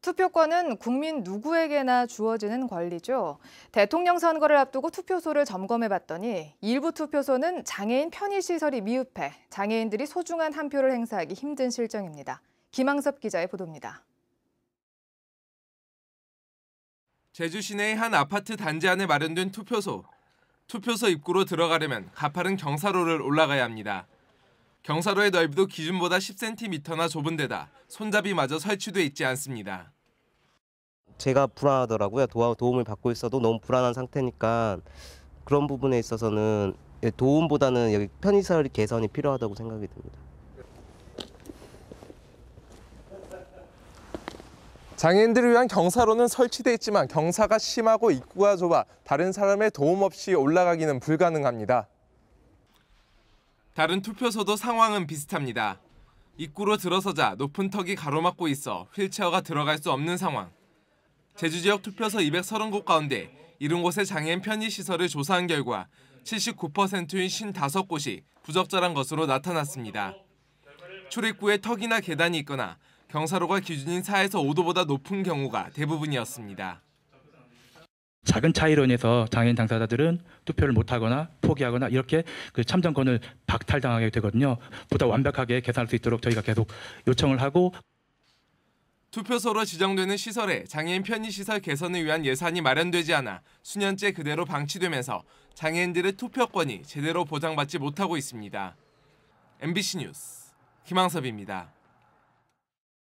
투표권은 국민 누구에게나 주어지는 권리죠. 대통령 선거를 앞두고 투표소를 점검해 봤더니 일부 투표소는 장애인 편의시설이 미흡해 장애인들이 소중한 한 표를 행사하기 힘든 실정입니다. 김항섭 기자의 보도입니다. 제주 시내의 한 아파트 단지 안에 마련된 투표소. 투표소 입구로 들어가려면 가파른 경사로를 올라가야 합니다. 경사로의 넓이도 기준보다 10cm나 좁은 데다 손잡이마저 설치돼 있지 않습니다. 제가 불안하더라고요. 도움을 받고 있어도 너무 불안한 상태니까 그런 부분에 있어서는 예, 도움보다는 여기 편의시설 개선이 필요하다고 생각이 듭니다. 장애인들을 위한 경사로는 설치돼 있지만 경사가 심하고 입구가 좁아 다른 사람의 도움 없이 올라가기는 불가능합니다. 다른 투표소도 상황은 비슷합니다. 입구로 들어서자 높은 턱이 가로막고 있어 휠체어가 들어갈 수 없는 상황. 제주 지역 투표소 230곳 가운데 이른 곳의 장애인 편의시설을 조사한 결과 79%인 55곳이 부적절한 것으로 나타났습니다. 출입구에 턱이나 계단이 있거나 경사로가 기준인 4에서 5도보다 높은 경우가 대부분이었습니다. 작은 차이로 인해서 장애인 당사자들은 투표를 못하거나 포기하거나 이렇게 그 참정권을 박탈당하게 되거든요. 보다 완벽하게 계산할 수 있도록 저희가 계속 요청을 하고 투표소로 지정되는 시설에 장애인 편의시설 개선을 위한 예산이 마련되지 않아 수년째 그대로 방치되면서 장애인들의 투표권이 제대로 보장받지 못하고 있습니다. MBC 뉴스 김항섭입니다.